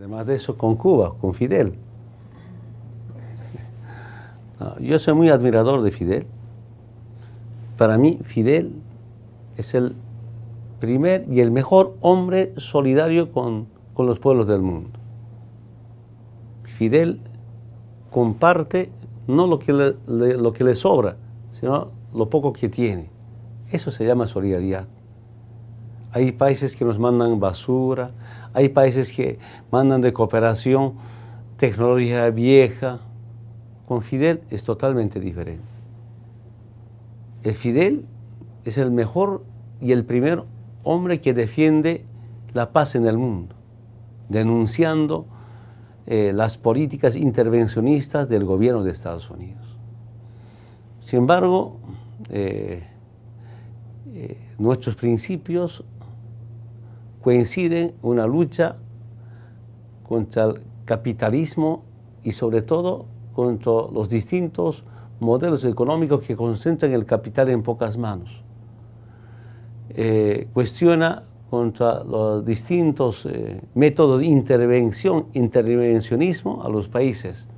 Además de eso, con Cuba, con Fidel. Yo soy muy admirador de Fidel. Para mí, Fidel es el primer y el mejor hombre solidario con, los pueblos del mundo. Fidel comparte no lo que lo que le sobra, sino lo poco que tiene. Eso se llama solidaridad. Hay países que nos mandan basura, hay países que mandan de cooperación tecnología vieja. Con Fidel es totalmente diferente. El Fidel es el mejor y el primer hombre que defiende la paz en el mundo, denunciando eh, las políticas intervencionistas del gobierno de Estados Unidos. Sin embargo, eh, eh, nuestros principios coinciden una lucha contra el capitalismo y sobre todo contra los distintos modelos económicos que concentran el capital en pocas manos. Eh, cuestiona contra los distintos eh, métodos de intervención, intervencionismo a los países.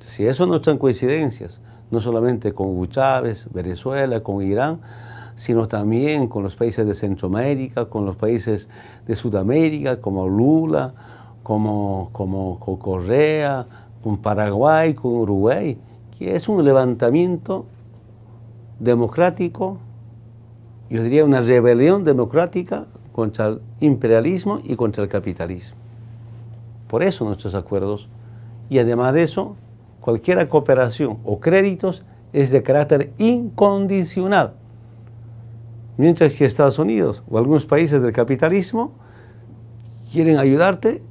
Si eso no están coincidencias, no solamente con Hugo Chávez, Venezuela, con Irán, sino también con los países de Centroamérica, con los países de Sudamérica, como Lula, como, Correa, con Paraguay, con Uruguay, que es un levantamiento democrático, yo diría una rebelión democrática contra el imperialismo y contra el capitalismo. Por eso nuestros acuerdos. Y además de eso, cualquier cooperación o créditos es de carácter incondicional. Mientras que Estados Unidos o algunos países del capitalismo quieren ayudarte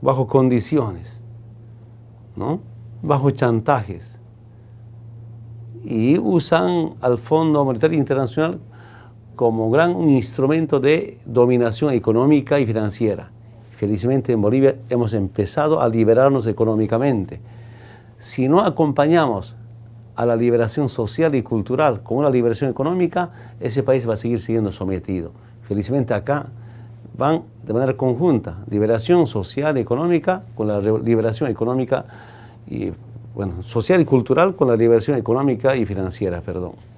bajo condiciones, bajo chantajes. Y usan al Fondo Monetario Internacional como gran instrumento de dominación económica y financiera. Felizmente en Bolivia hemos empezado a liberarnos económicamente. Si no acompañamos a la liberación social y cultural con una liberación económica, ese país va a seguir siendo sometido. Felizmente acá van de manera conjunta, liberación social y económica con la liberación económica y bueno, social y cultural con la liberación económica y financiera, perdón.